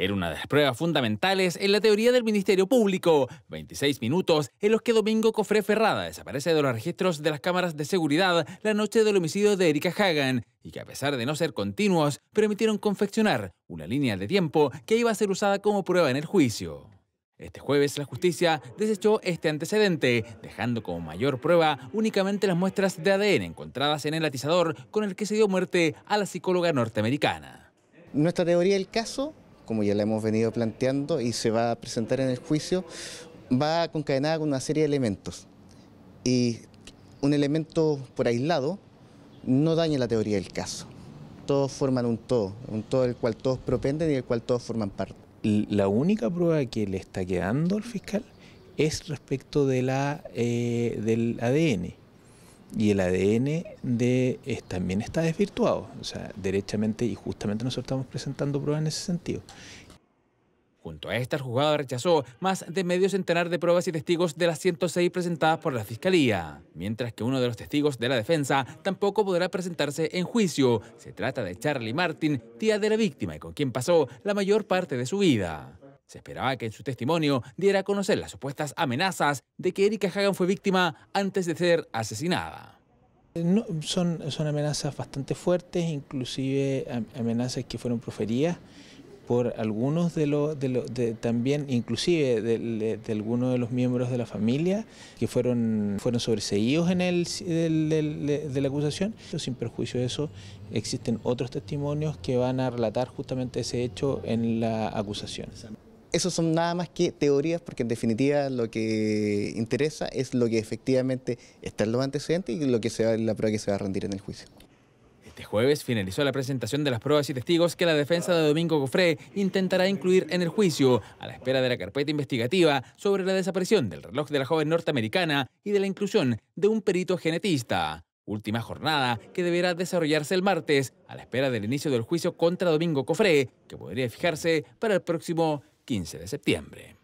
Era una de las pruebas fundamentales en la teoría del Ministerio Público, 26 minutos en los que Domingo Cofré Ferrada desaparece de los registros de las cámaras de seguridad la noche del homicidio de Erika Hagan, y que a pesar de no ser continuos, permitieron confeccionar una línea de tiempo que iba a ser usada como prueba en el juicio. Este jueves la justicia desechó este antecedente, dejando como mayor prueba únicamente las muestras de ADN encontradas en el atizador con el que se dio muerte a la psicóloga norteamericana. Nuestra teoría del caso como ya la hemos venido planteando y se va a presentar en el juicio, va concadenada con una serie de elementos. Y un elemento por aislado no daña la teoría del caso. Todos forman un todo, un todo del cual todos propenden y del cual todos forman parte. La única prueba que le está quedando al fiscal es respecto de la, eh, del ADN y el ADN también está desvirtuado, o sea, derechamente y justamente nosotros estamos presentando pruebas en ese sentido. Junto a esta, el juzgado rechazó más de medio centenar de pruebas y testigos de las 106 presentadas por la Fiscalía, mientras que uno de los testigos de la defensa tampoco podrá presentarse en juicio. Se trata de Charlie Martin, tía de la víctima y con quien pasó la mayor parte de su vida. Se esperaba que en su testimonio diera a conocer las supuestas amenazas de que Erika Hagan fue víctima antes de ser asesinada. son, amenazas bastante fuertes, inclusive amenazas que fueron proferidas por algunos de los, de también inclusive de, algunos de los miembros de la familia que fueron, fueron sobreseídos en el, de la acusación. Sin perjuicio de eso, existen otros testimonios que van a relatar justamente ese hecho en la acusación. Esas son nada más que teorías, porque en definitiva lo que interesa es lo que efectivamente está en los antecedentes y lo que la prueba que se va a rendir en el juicio. Este jueves finalizó la presentación de las pruebas y testigos que la defensa de Domingo Cofré intentará incluir en el juicio, a la espera de la carpeta investigativa sobre la desaparición del reloj de la joven norteamericana y de la inclusión de un perito genetista. Última jornada que deberá desarrollarse el martes, a la espera del inicio del juicio contra Domingo Cofré, que podría fijarse para el próximo 15 de septiembre.